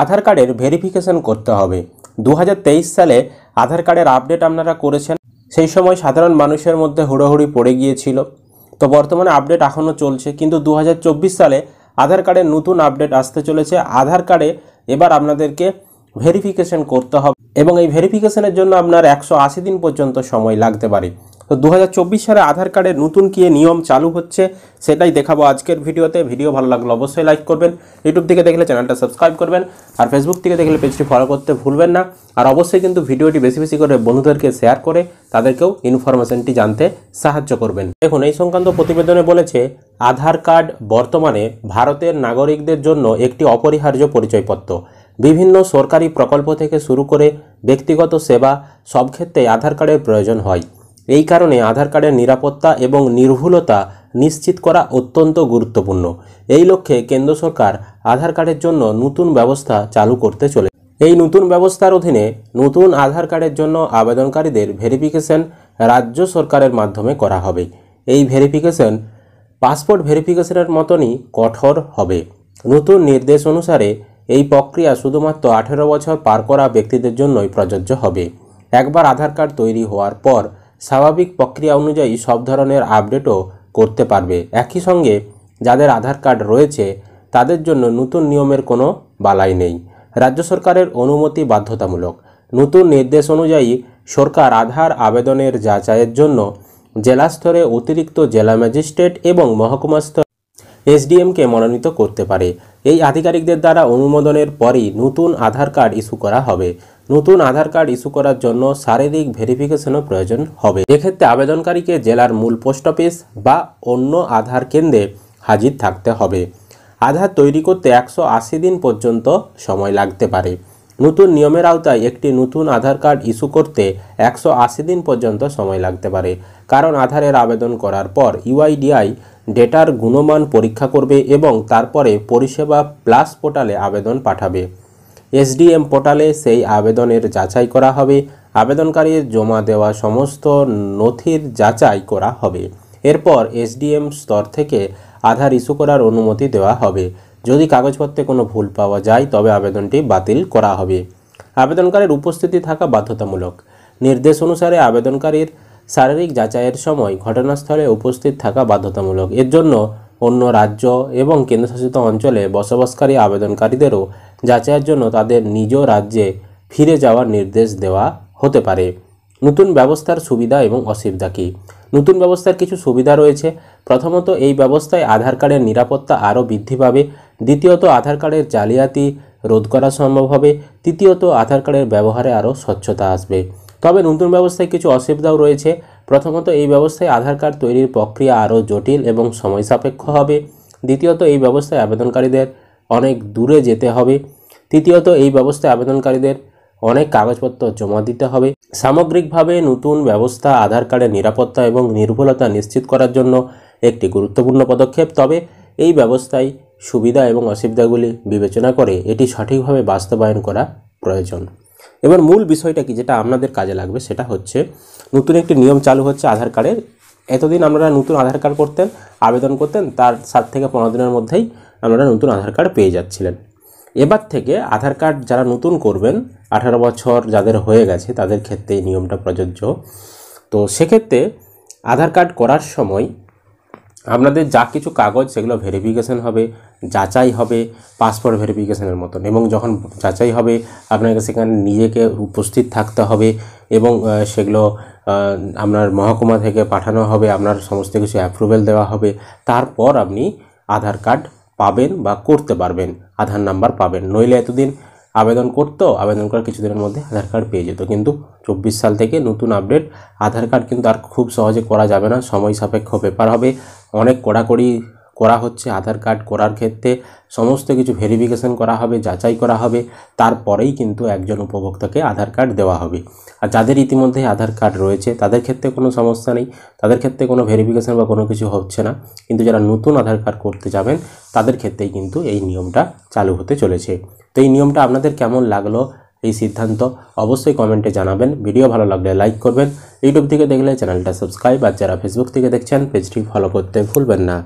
আধার কার্ডের ভেরিফিকেশন করতে হবে দু সালে আধার কার্ডের আপডেট আপনারা করেছেন সেই সময় সাধারণ মানুষের মধ্যে হুড়োহুড়ি পড়ে গিয়েছিল তো বর্তমানে আপডেট এখনও চলছে কিন্তু দু সালে আধার কার্ডের নতুন আপডেট আসতে চলেছে আধার কার্ডে এবার আপনাদেরকে ভেরিফিকেশন করতে হবে এবং এই ভেরিফিকেশনের জন্য আপনার একশো দিন পর্যন্ত সময় লাগতে পারে তো দু সালে আধার কার্ডে নতুন কী নিয়ম চালু হচ্ছে সেটাই দেখাবো আজকের ভিডিওতে ভিডিও ভালো লাগলো অবশ্যই লাইক করবেন ইউটিউব থেকে দেখলে চ্যানেলটা সাবস্ক্রাইব করবেন আর ফেসবুক থেকে দেখলে পেজটি ফলো করতে ভুলবেন না আর অবশ্যই কিন্তু ভিডিওটি বেশি বেশি করে বন্ধুদেরকে শেয়ার করে তাদেরকেও ইনফরমেশনটি জানতে সাহায্য করবেন দেখুন এই সংক্রান্ত প্রতিবেদনে বলেছে আধার কার্ড বর্তমানে ভারতের নাগরিকদের জন্য একটি অপরিহার্য পরিচয়পত্র বিভিন্ন সরকারি প্রকল্প থেকে শুরু করে ব্যক্তিগত সেবা সব ক্ষেত্রে আধার কার্ডের প্রয়োজন হয় এই কারণে আধার কার্ডের নিরাপত্তা এবং নির্ভুলতা নিশ্চিত করা অত্যন্ত গুরুত্বপূর্ণ এই লক্ষ্যে কেন্দ্র সরকার আধার কার্ডের জন্য নতুন ব্যবস্থা চালু করতে চলে এই নতুন ব্যবস্থার অধীনে নতুন আধার কার্ডের জন্য আবেদনকারীদের ভেরিফিকেশন রাজ্য সরকারের মাধ্যমে করা হবে এই ভেরিফিকেশন পাসপোর্ট ভেরিফিকেশনের মতনই কঠোর হবে নতুন নির্দেশ অনুসারে এই প্রক্রিয়া শুধুমাত্র আঠেরো বছর পার করা ব্যক্তিদের জন্যই প্রযোজ্য হবে একবার আধার কার্ড তৈরি হওয়ার পর স্বাভাবিক প্রক্রিয়া অনুযায়ী সব ধরনের আপডেটও করতে পারবে একই সঙ্গে যাদের আধার কার্ড রয়েছে তাদের জন্য নতুন নিয়মের কোনো বালাই নেই রাজ্য সরকারের অনুমতি বাধ্যতামূলক নতুন নির্দেশ অনুযায়ী সরকার আধার আবেদনের যাচাইয়ের জন্য জেলা স্তরে অতিরিক্ত জেলা ম্যাজিস্ট্রেট এবং মহকুমা এসডিএমকে মনোনীত করতে পারে এই আধিকারিকদের দ্বারা অনুমোদনের পরই নতুন আধার কার্ড ইস্যু করা হবে নতুন আধার কার্ড ইস্যু করার জন্য শারীরিক ভেরিফিকেশনও প্রয়োজন হবে এক্ষেত্রে আবেদনকারীকে জেলার মূল পোস্ট অফিস বা অন্য আধার কেন্দ্রে হাজির থাকতে হবে আধার তৈরি করতে একশো দিন পর্যন্ত সময় লাগতে পারে নতুন নিয়মের আওতায় একটি নতুন আধার কার্ড ইস্যু করতে একশো দিন পর্যন্ত সময় লাগতে পারে কারণ আধারের আবেদন করার পর ইউআইডিআই ডেটার গুণমান পরীক্ষা করবে এবং তারপরে পরিষেবা প্লাস পোর্টালে আবেদন পাঠাবে এসডিএম পোর্টালে সেই আবেদনের যাচাই করা হবে আবেদনকারীর জমা দেওয়া সমস্ত নথির যাচাই করা হবে এরপর এসডিএম স্তর থেকে আধার ইস্যু করার অনুমতি দেওয়া হবে যদি কাগজপত্রে কোনো ভুল পাওয়া যায় তবে আবেদনটি বাতিল করা হবে আবেদনকারীর উপস্থিতি থাকা বাধ্যতামূলক নির্দেশ অনুসারে আবেদনকারীর শারীরিক যাচাইয়ের সময় ঘটনাস্থলে উপস্থিত থাকা বাধ্যতামূলক এর জন্য অন্য রাজ্য এবং কেন্দ্রশাসিত অঞ্চলে বসবাসকারী আবেদনকারীদেরও যাচাইয়ের জন্য তাদের নিজ রাজ্যে ফিরে যাওয়ার নির্দেশ দেওয়া হতে পারে নতুন ব্যবস্থার সুবিধা এবং অসুবিধা কী নতুন ব্যবস্থার কিছু সুবিধা রয়েছে প্রথমত এই ব্যবস্থায় আধার কার্ডের নিরাপত্তা আরও বৃদ্ধি পাবে দ্বিতীয়ত আধার কার্ডের জালিয়াতি রোধ করা সম্ভব হবে তৃতীয়ত আধার কার্ডের ব্যবহারে আরও স্বচ্ছতা আসবে তবে নতুন ব্যবস্থায় কিছু অসুবিধাও রয়েছে প্রথমত এই ব্যবস্থায় আধার কার্ড তৈরির প্রক্রিয়া আরও জটিল এবং সময় সাপেক্ষ হবে দ্বিতীয়ত এই ব্যবস্থায় আবেদনকারীদের অনেক দূরে যেতে হবে তৃতীয়ত এই ব্যবস্থায় আবেদনকারীদের অনেক কাগজপত্র জমা দিতে হবে সামগ্রিকভাবে নতুন ব্যবস্থা আধার কার্ডের নিরাপত্তা এবং নির্ভুলতা নিশ্চিত করার জন্য একটি গুরুত্বপূর্ণ পদক্ষেপ তবে এই ব্যবস্থায় সুবিধা এবং অসুবিধাগুলি বিবেচনা করে এটি সঠিকভাবে বাস্তবায়ন করা প্রয়োজন এবার মূল বিষয়টা কি যেটা আপনাদের কাজে লাগবে সেটা হচ্ছে নতুন একটি নিয়ম চালু হচ্ছে আধার কার্ডের এতদিন আপনারা নতুন আধার কার্ড করতেন আবেদন করতেন তার সাত থেকে পনেরো দিনের মধ্যেই আপনারা নতুন আধার কার্ড পেয়ে যাচ্ছিলেন এবার থেকে আধার কার্ড যারা নতুন করবেন আঠারো বছর যাদের হয়ে গেছে তাদের ক্ষেত্রে এই নিয়মটা প্রযোজ্য তো সেক্ষেত্রে আধার কার্ড করার সময় আপনাদের যা কিছু কাগজ সেগুলো ভেরিফিকেশন হবে যাচাই হবে পাসপোর্ট ভেরিফিকেশনের মতন এবং যখন যাচাই হবে আপনাকে সেখানে নিজেকে উপস্থিত থাকতে হবে এবং সেগুলো আপনার মহকুমা থেকে পাঠানো হবে আপনার সমস্ত কিছু অ্যাপ্রুভেল দেওয়া হবে তারপর আপনি আধার কার্ড পাবেন বা করতে পারবেন আধার নাম্বার পাবেন নইলে এতদিন আবেদন করতো আবেদন করার কিছুদিনের মধ্যে আধার কার্ড পেয়ে যেত কিন্তু চব্বিশ সাল থেকে নতুন আপডেট আধার কার্ড কিন্তু আর খুব সহজে করা যাবে না সময় সাপেক্ষ ব্যাপার হবে অনেক কড়াকড়ি করা হচ্ছে আধার কার্ড করার ক্ষেত্রে সমস্ত কিছু ভেরিফিকেশন করা হবে যাচাই করা হবে তারপরেই কিন্তু একজন উপভোক্তাকে আধার কার্ড দেওয়া হবে আর যাদের ইতিমধ্যে আধার কার্ড রয়েছে তাদের ক্ষেত্রে কোনো সমস্যা নেই তাদের ক্ষেত্রে কোনো ভেরিফিকেশন বা কোনো কিছু হচ্ছে না কিন্তু যারা নতুন আধার কার্ড করতে যাবেন তাদের ক্ষেত্রেই কিন্তু এই নিয়মটা চালু হতে চলেছে তো এই নিয়মটা আপনাদের কেমন লাগলো এই সিদ্ধান্ত অবশ্যই কমেন্টে জানাবেন ভিডিও ভালো লাগলে লাইক করবেন ইউটিউব থেকে দেখলে চ্যানেলটা সাবস্ক্রাইব আর যারা ফেসবুক থেকে দেখছেন পেজটি ফলো করতে ভুলবেন না